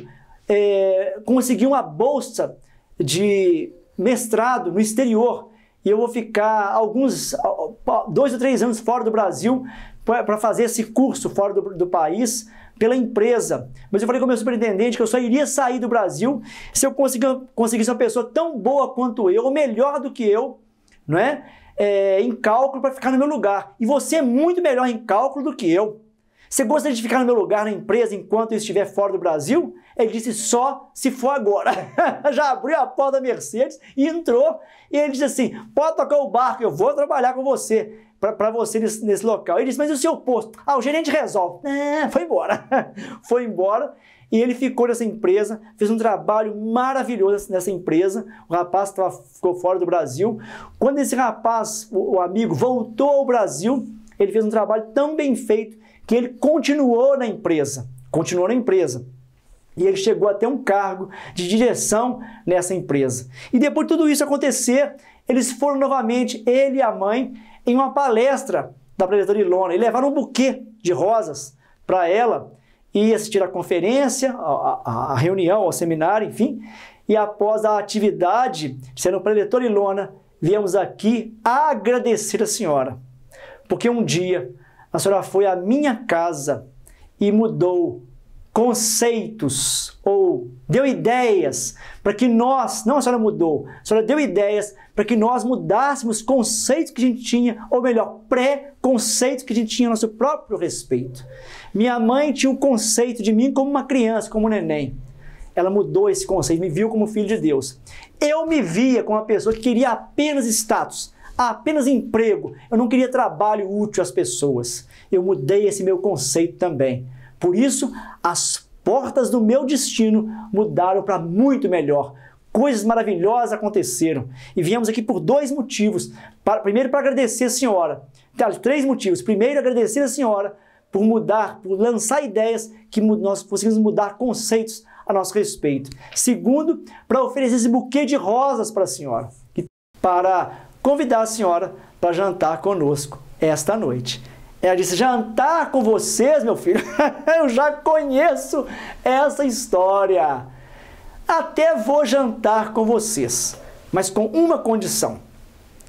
é, consegui uma bolsa de mestrado no exterior e eu vou ficar alguns dois ou três anos fora do Brasil para fazer esse curso fora do, do, país pela empresa. Mas eu falei com o meu superintendente que eu só iria sair do Brasil se eu conseguisse uma pessoa tão boa quanto eu, ou melhor do que eu, não é? é em cálculo para ficar no meu lugar. E você é muito melhor em cálculo do que eu. Você gosta de ficar no meu lugar na empresa enquanto eu estiver fora do Brasil? Ele disse só se for agora. Já abriu a porta da Mercedes e entrou. E ele disse assim: pode tocar o barco, eu vou trabalhar com você para você nesse, nesse, local. Ele disse, mas e o seu posto? Ah, o gerente resolve. É, foi embora. foi embora e ele ficou nessa empresa, fez um trabalho maravilhoso nessa empresa. O rapaz tava, ficou fora do Brasil. Quando esse rapaz, o, o amigo, voltou ao Brasil, ele fez um trabalho tão bem feito que ele continuou na empresa, continuou na empresa. E ele chegou até um cargo de direção nessa empresa. E depois de tudo isso acontecer, eles foram novamente, ele e a mãe, em uma palestra da preletora Ilona e levaram um buquê de rosas para ela e assistir à conferência, à, reunião, ao seminário, enfim. E após a atividade, sendo preletora Ilona, viemos aqui agradecer a senhora, porque um dia a senhora foi à minha casa e mudou conceitos ou deu ideias para que nós, não a senhora mudou, a senhora deu ideias para que nós mudássemos conceitos que a gente tinha, ou melhor, pré-conceitos que a gente tinha a nosso próprio respeito. Minha mãe tinha um conceito de mim como uma criança, como um neném. Ela mudou esse conceito, me viu como filho de Deus. Eu me via como uma pessoa que queria apenas status, ah, apenas emprego. Eu não queria trabalho útil às pessoas. Eu mudei esse meu conceito também. Por isso, as portas do meu destino mudaram para muito melhor. Coisas maravilhosas aconteceram. E viemos aqui por dois motivos. Para, primeiro, para agradecer a senhora. Então, três motivos. Primeiro, agradecer a senhora por mudar, por lançar ideias que nós conseguimos mudar conceitos a nosso respeito. Segundo, para oferecer esse buquê de rosas para a senhora, para convidar a senhora para jantar conosco esta noite. Ela disse: Jantar com vocês, meu filho? Eu já conheço essa história. Até vou jantar com vocês, mas com uma condição.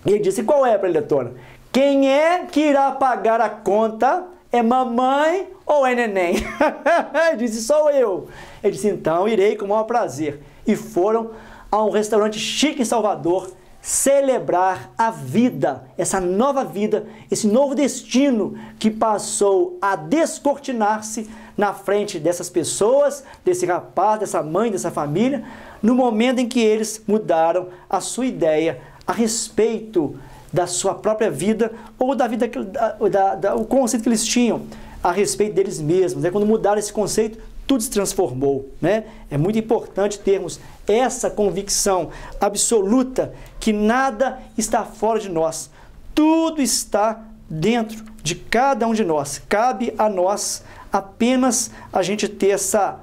E ele disse: Qual é, preletora? Quem é que irá pagar a conta? É mamãe ou é neném? ele disse: Sou eu. Ele disse: Então irei com o maior prazer. E foram a um restaurante chique em Salvador celebrar a vida, essa nova vida, esse novo destino que passou a descortinar-se na frente dessas pessoas, desse rapaz, dessa mãe, dessa família, no momento em que eles mudaram a sua ideia a respeito da sua própria vida ou da vida, da, da, da, o conceito que eles tinham a respeito deles mesmos. é Quando mudaram esse conceito, tudo se transformou, né? É muito importante termos essa convicção absoluta que nada está fora de nós. Tudo está dentro de cada um de nós. Cabe a nós apenas a gente ter essa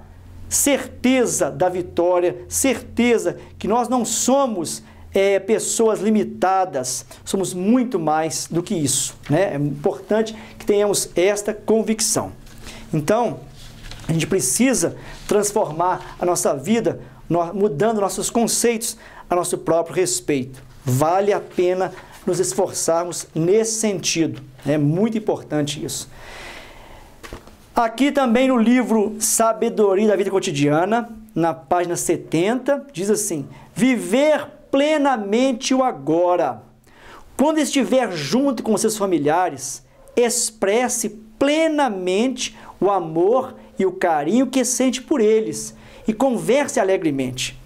certeza da vitória, certeza que nós não somos é, pessoas limitadas, somos muito mais do que isso. Né? É importante que tenhamos esta convicção. Então, a gente precisa transformar a nossa vida, mudando nossos conceitos a nosso próprio respeito. Vale a pena nos esforçarmos nesse sentido. É muito importante isso. Aqui também no livro Sabedoria da Vida Cotidiana, na página 70, diz assim: Viver plenamente o agora. Quando estiver junto com seus familiares, expresse plenamente o amor e o carinho que sente por eles e converse alegremente.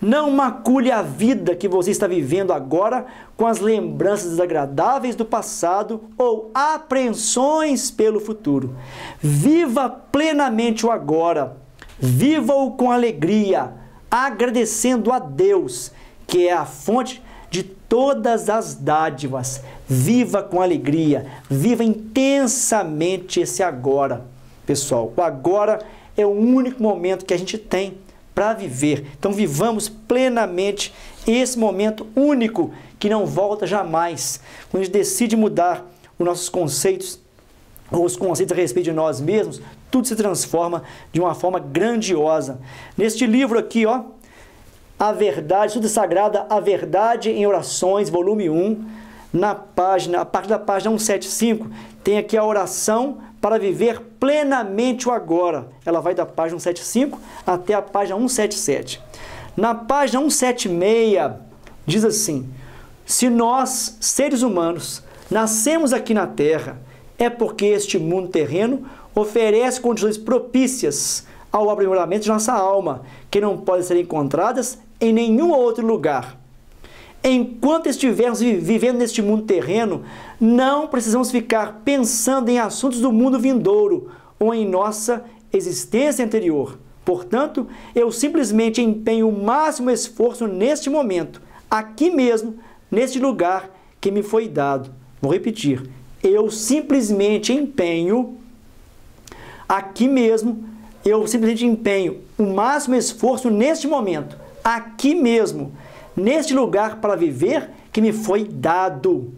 Não macule a vida que você está vivendo agora com as lembranças desagradáveis do passado ou apreensões pelo futuro. Viva plenamente o agora. Viva-o com alegria, agradecendo a Deus, que é a fonte de todas as dádivas. Viva com alegria, viva intensamente esse agora pessoal. O agora é o único momento que a gente tem para viver. Então vivamos plenamente esse momento único que não volta jamais. Quando a gente decide mudar os nossos conceitos, ou os conceitos a respeito de nós mesmos, tudo se transforma de uma forma grandiosa. Neste livro aqui, ó, A Verdade, tudo Sagrada, A Verdade em Orações, volume 1, na página, a partir da página 175, tem aqui a oração para viver plenamente o agora. Ela vai da página 175 até a página 177. Na página 176, diz assim: Se nós, seres humanos, nascemos aqui na Terra, é porque este mundo terreno oferece condições propícias ao aprimoramento de nossa alma, que não podem ser encontradas em nenhum outro lugar. Enquanto estivermos vivendo neste mundo terreno, não precisamos ficar pensando em assuntos do mundo vindouro ou em nossa existência anterior. Portanto, eu simplesmente empenho o máximo esforço neste momento, aqui mesmo, neste lugar que me foi dado. Vou repetir. Eu simplesmente empenho aqui mesmo, eu simplesmente empenho o máximo esforço neste momento, aqui mesmo, neste lugar para viver que me foi dado.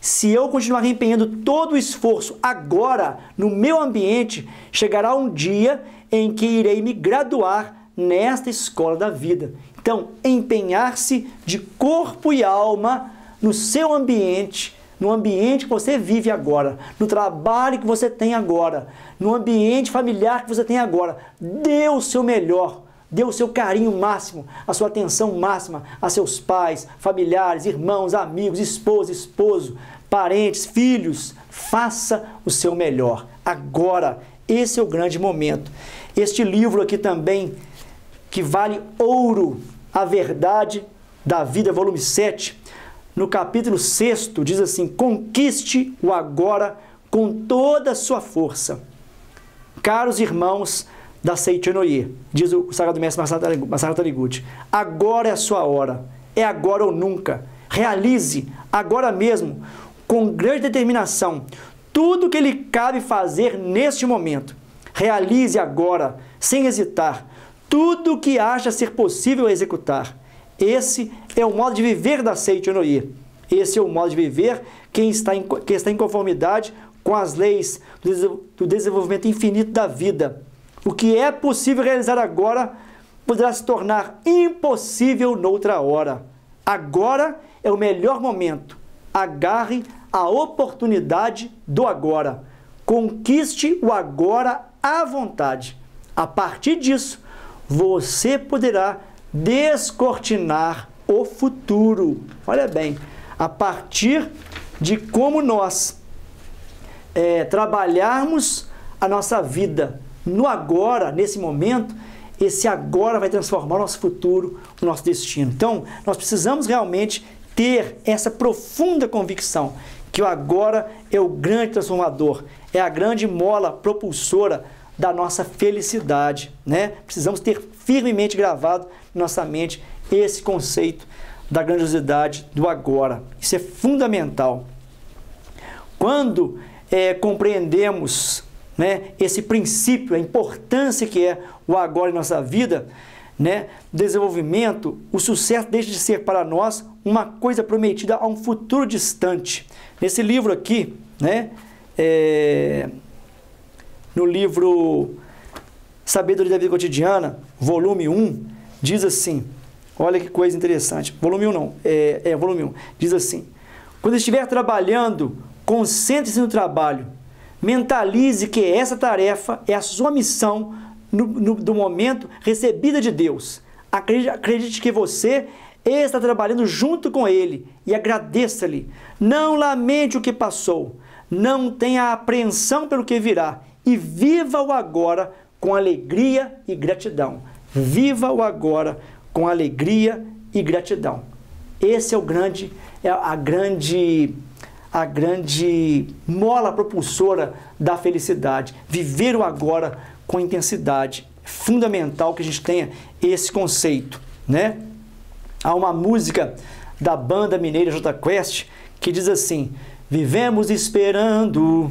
Se eu continuar empenhando todo o esforço agora no meu ambiente, chegará um dia em que irei me graduar nesta escola da vida. Então, empenhar-se de corpo e alma no seu ambiente, no ambiente que você vive agora, no trabalho que você tem agora, no ambiente familiar que você tem agora. Dê o seu melhor Dê o seu carinho máximo, a sua atenção máxima a seus pais, familiares, irmãos, amigos, esposa, esposo, parentes, filhos. Faça o seu melhor agora. Esse é o grande momento. Este livro aqui também, que vale ouro, A Verdade da Vida, volume 7, no capítulo 6, diz assim: Conquiste o agora com toda a sua força. Caros irmãos, da Seichonoye, diz o sagrado mestre Masaru Taniguchi. Agora é a sua hora, é agora ou nunca. Realize agora mesmo, com grande determinação, tudo o que lhe cabe fazer neste momento. Realize agora, sem hesitar, tudo o que acha ser possível executar. Esse é o modo de viver da Seichonoye. Esse é o modo de viver quem está em, quem está em conformidade com as leis do desenvolvimento infinito da vida o que é possível realizar agora poderá se tornar impossível noutra hora. Agora é o melhor momento. Agarre a oportunidade do agora. Conquiste o agora à vontade. A partir disso, você poderá descortinar o futuro. Olha bem, a partir de como nós é, trabalharmos a nossa vida, no agora, nesse momento, esse agora vai transformar o nosso futuro, o nosso destino. Então, nós precisamos realmente ter essa profunda convicção que o agora é o grande transformador, é a grande mola propulsora da nossa felicidade, né? Precisamos ter firmemente gravado na nossa mente esse conceito da grandiosidade do agora. Isso é fundamental. Quando é, compreendemos né, esse princípio, a importância que é o agora em nossa vida, né, desenvolvimento, o sucesso deixa de ser para nós uma coisa prometida a um futuro distante. Nesse livro aqui, né, é, no livro Sabedoria da Vida Cotidiana, volume 1, diz assim, olha que coisa interessante, volume 1 não, é, é volume 1, diz assim, quando estiver trabalhando, concentre-se no trabalho, Mentalize que essa tarefa é a sua missão no, no, do momento recebida de Deus. Acredite, acredite que você está trabalhando junto com Ele e agradeça-lhe. Não lamente o que passou, não tenha apreensão pelo que virá e viva o agora com alegria e gratidão. Viva o agora com alegria e gratidão. Esse é o grande, é a grande a grande mola propulsora da felicidade. Viver o agora com intensidade. É fundamental que a gente tenha esse conceito, né? Há uma música da banda mineira J Quest que diz assim: Vivemos esperando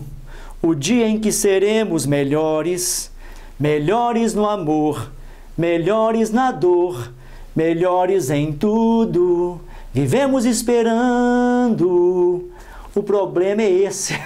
o dia em que seremos melhores, melhores no amor, melhores na dor, melhores em tudo. Vivemos esperando o problema é esse.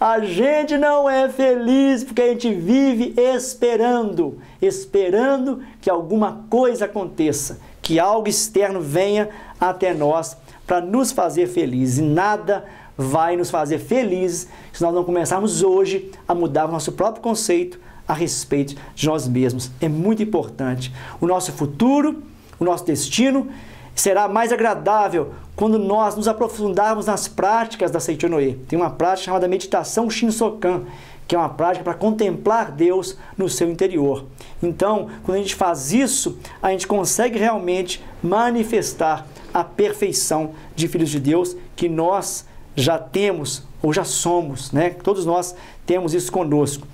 a gente não é feliz porque a gente vive esperando, esperando que alguma coisa aconteça, que algo externo venha até nós para nos fazer felizes. E nada vai nos fazer felizes se nós não começarmos hoje a mudar o nosso próprio conceito a respeito de nós mesmos. É muito importante. O nosso futuro, o nosso destino Será mais agradável quando nós nos aprofundarmos nas práticas da Seichonoe. Tem uma prática chamada meditação Shinsokan, que é uma prática para contemplar Deus no seu interior. Então, quando a gente faz isso, a gente consegue realmente manifestar a perfeição de filhos de Deus que nós já temos ou já somos, né? Todos nós temos isso conosco.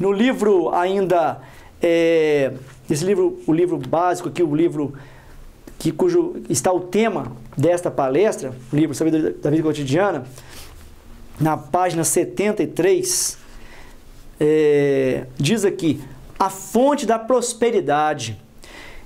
No livro ainda, é, esse livro, o livro básico aqui, o livro que cujo está o tema desta palestra, o livro Sabedoria da Vida Cotidiana, na página 73, é, diz aqui: a fonte da prosperidade.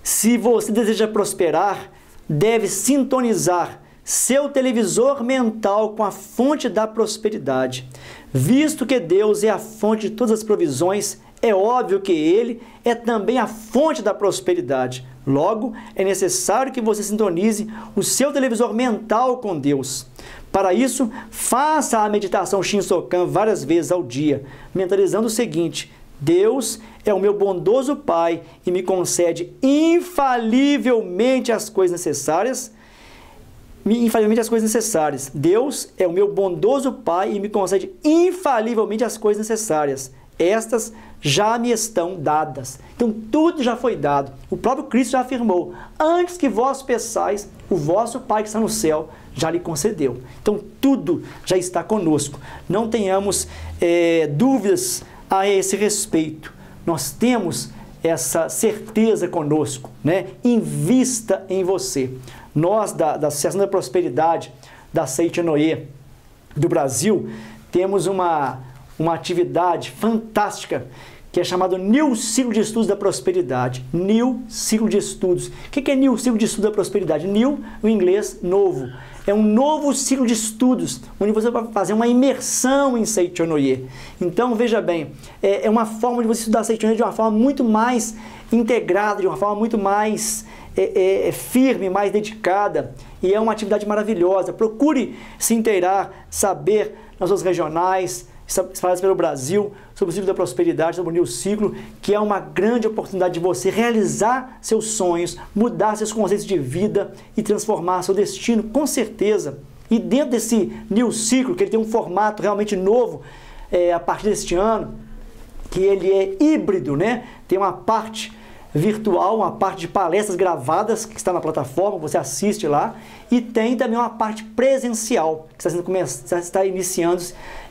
Se você deseja prosperar, deve sintonizar seu televisor mental com a fonte da prosperidade. Visto que Deus é a fonte de todas as provisões, é óbvio que Ele é também a fonte da prosperidade. Logo, é necessário que você sintonize o seu televisor mental com Deus. Para isso, faça a meditação Shinsokan várias vezes ao dia, mentalizando o seguinte: Deus é o meu bondoso Pai e me concede infalivelmente as coisas necessárias. Infalivelmente as coisas necessárias. Deus é o meu bondoso Pai e me concede infalivelmente as coisas necessárias estas já me estão dadas. Então tudo já foi dado. O próprio Cristo já afirmou: antes que vós peçais, o vosso Pai que está no céu já lhe concedeu. Então tudo já está conosco. Não tenhamos é, dúvidas a esse respeito. Nós temos essa certeza conosco, né? Invista em você. Nós da, da Associação da Prosperidade da Seite Noé do Brasil temos uma uma atividade fantástica que é chamado New Ciclo de Estudos da Prosperidade. New Ciclo de Estudos. O que é New Ciclo de Estudos da Prosperidade? New, em inglês, novo. É um novo ciclo de estudos, onde você vai fazer uma imersão em Seichonoye. Então, veja bem, é, é uma forma de você estudar Seichonoye de uma forma muito mais integrada, de uma forma muito mais é, é, é firme, mais dedicada. E é uma atividade maravilhosa. Procure se inteirar, saber nas suas regionais, espalhadas pelo Brasil, sobre o ciclo da prosperidade, sobre o New Ciclo, que é uma grande oportunidade de você realizar seus sonhos, mudar seus conceitos de vida e transformar seu destino, com certeza. E dentro desse New Ciclo, que ele tem um formato realmente novo é, a partir deste ano, que ele é híbrido, né? Tem uma parte virtual, uma parte de palestras gravadas que está na plataforma, você assiste lá, e tem também uma parte presencial que está, sendo, está iniciando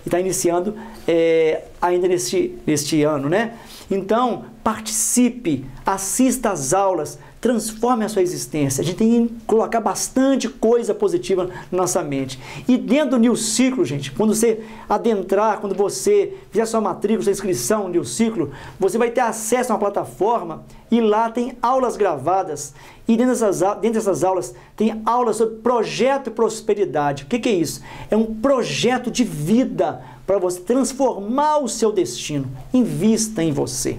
está iniciando é, ainda neste, neste ano, né? Então, participe, assista às aulas, transforme a sua existência. A gente tem que colocar bastante coisa positiva na nossa mente. E dentro do New Ciclo, gente, quando você adentrar, quando você fizer sua matrícula, sua inscrição no New Ciclo, você vai ter acesso a uma plataforma e lá tem aulas gravadas. E dentro dessas, dentro dessas aulas tem aulas sobre projeto e prosperidade. O que, que é isso? É um projeto de vida para você transformar o seu destino. Invista em você.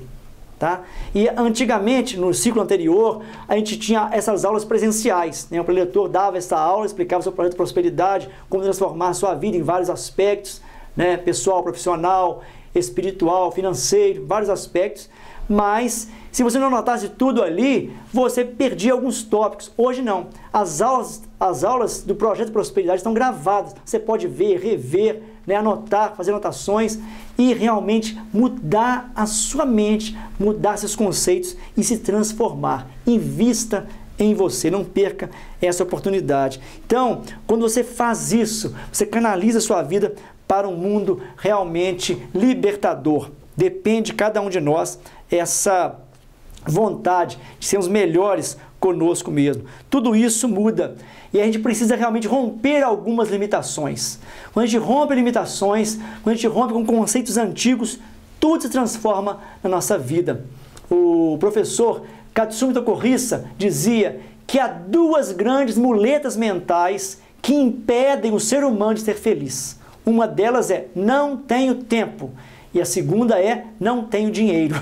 Tá? E antigamente, no ciclo anterior, a gente tinha essas aulas presenciais. Né? O preletor dava essa aula, explicava o seu projeto de prosperidade, como transformar sua vida em vários aspectos, né? pessoal, profissional, espiritual, financeiro, vários aspectos. Mas se você não anotasse tudo ali, você perdia alguns tópicos. Hoje não. As aulas, as aulas do projeto de prosperidade estão gravadas. Você pode ver, rever, né, anotar, fazer anotações e realmente mudar a sua mente, mudar seus conceitos e se transformar. Invista em você, não perca essa oportunidade. Então, quando você faz isso, você canaliza a sua vida para um mundo realmente libertador. Depende de cada um de nós essa vontade de sermos melhores conosco mesmo. Tudo isso muda e a gente precisa realmente romper algumas limitações. Quando a gente rompe limitações, quando a gente rompe com conceitos antigos, tudo se transforma na nossa vida. O professor Katsumi Tokorissa dizia que há duas grandes muletas mentais que impedem o ser humano de ser feliz. Uma delas é não tenho tempo e a segunda é não tenho dinheiro.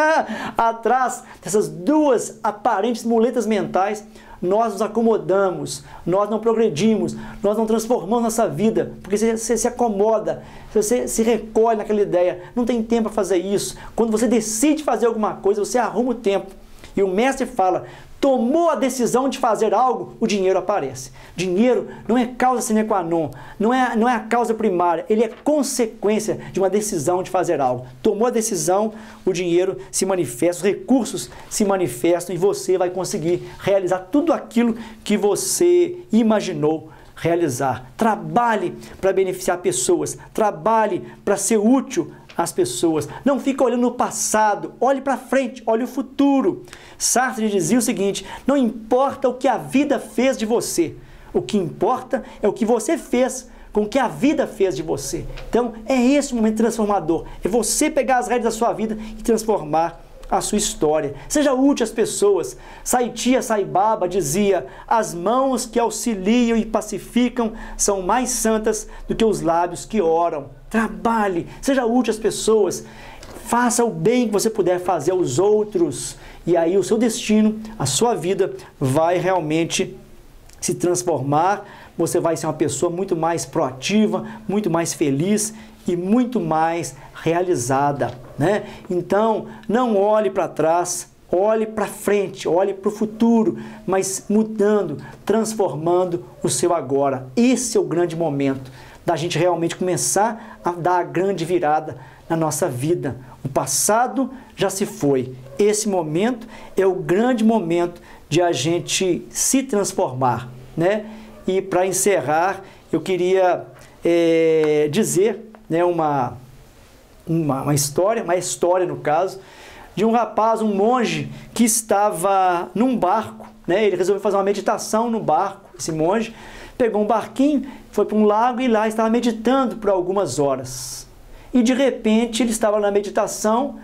Atrás dessas duas aparentes muletas mentais, nós nos acomodamos, nós não progredimos, nós não transformamos nossa vida, porque você, você se acomoda, você se recolhe naquela ideia, não tem tempo para fazer isso. Quando você decide fazer alguma coisa, você arruma o tempo. E o mestre fala: tomou a decisão de fazer algo, o dinheiro aparece. Dinheiro não é causa sine qua non, não é, não é a causa primária, ele é consequência de uma decisão de fazer algo. Tomou a decisão, o dinheiro se manifesta, os recursos se manifestam e você vai conseguir realizar tudo aquilo que você imaginou realizar. Trabalhe para beneficiar pessoas, trabalhe para ser útil as pessoas. Não fica olhando o passado, olhe para frente, olhe o futuro. Sartre dizia o seguinte: não importa o que a vida fez de você, o que importa é o que você fez com o que a vida fez de você. Então, é esse o momento transformador. É você pegar as regras da sua vida e transformar a sua história. Seja útil às pessoas. Saitia Saibaba dizia: as mãos que auxiliam e pacificam são mais santas do que os lábios que oram. Trabalhe, seja útil às pessoas, faça o bem que você puder fazer aos outros. E aí o seu destino, a sua vida vai realmente se transformar. Você vai ser uma pessoa muito mais proativa, muito mais feliz e muito mais realizada, né? Então, não olhe para trás, olhe para frente, olhe para o futuro, mas mudando, transformando o seu agora. Esse é o grande momento da gente realmente começar a dar a grande virada na nossa vida. O passado já se foi. Esse momento é o grande momento de a gente se transformar, né? E para encerrar, eu queria é, dizer né, uma, uma, uma história, uma história no caso, de um rapaz, um monge, que estava num barco, né? Ele resolveu fazer uma meditação no barco, esse monge, pegou um barquinho, foi para um lago e lá estava meditando por algumas horas. E de repente ele estava na meditação,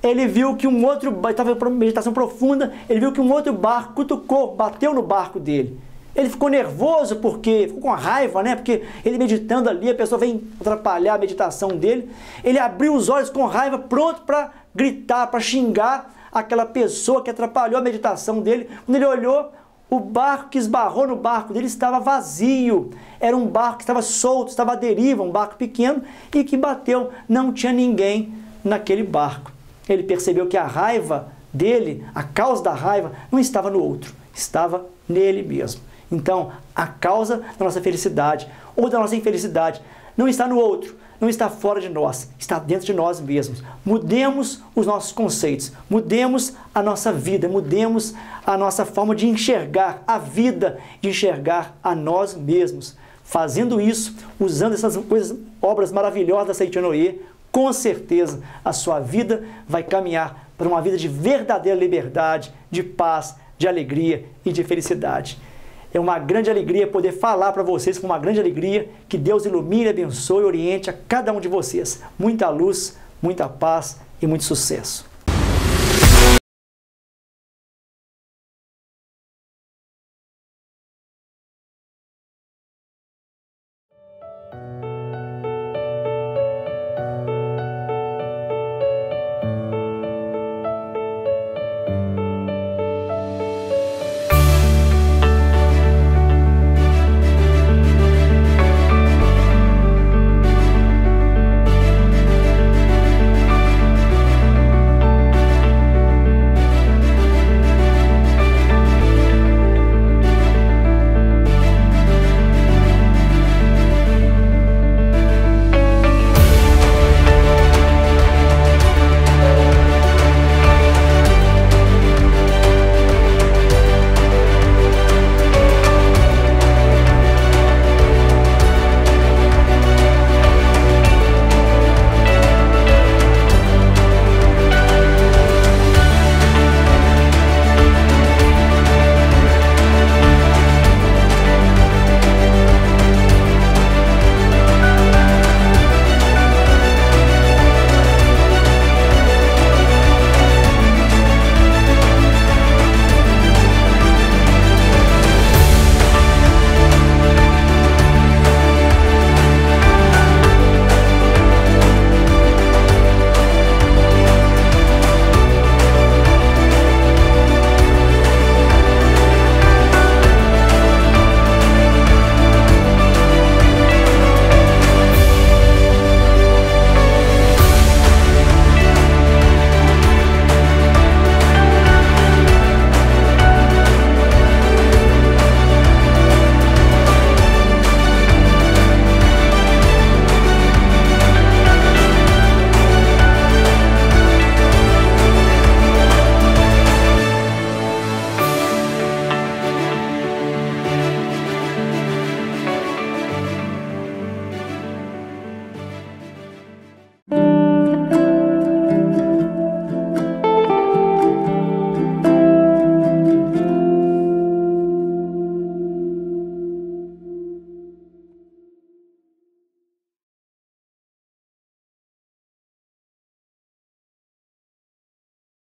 ele viu que um outro estava em meditação profunda, ele viu que um outro barco cutucou, bateu no barco dele. Ele ficou nervoso porque ficou com raiva, né? Porque ele meditando ali, a pessoa vem atrapalhar a meditação dele. Ele abriu os olhos com raiva, pronto para gritar, para xingar aquela pessoa que atrapalhou a meditação dele. Quando ele olhou, o barco que esbarrou no barco dele estava vazio. Era um barco que estava solto, estava à deriva, um barco pequeno, e que bateu. Não tinha ninguém naquele barco. Ele percebeu que a raiva dele, a causa da raiva, não estava no outro, estava nele mesmo. Então, a causa da nossa felicidade ou da nossa infelicidade não está no outro, não está fora de nós, está dentro de nós mesmos. Mudemos os nossos conceitos, mudemos a nossa vida, mudemos a nossa forma de enxergar a vida, de enxergar a nós mesmos. Fazendo isso, usando essas coisas, obras maravilhosas da Saint Noé, com certeza a sua vida vai caminhar para uma vida de verdadeira liberdade, de paz, de alegria e de felicidade. É uma grande alegria poder falar para vocês com uma grande alegria. Que Deus ilumine, abençoe e oriente a cada um de vocês. Muita luz, muita paz e muito sucesso.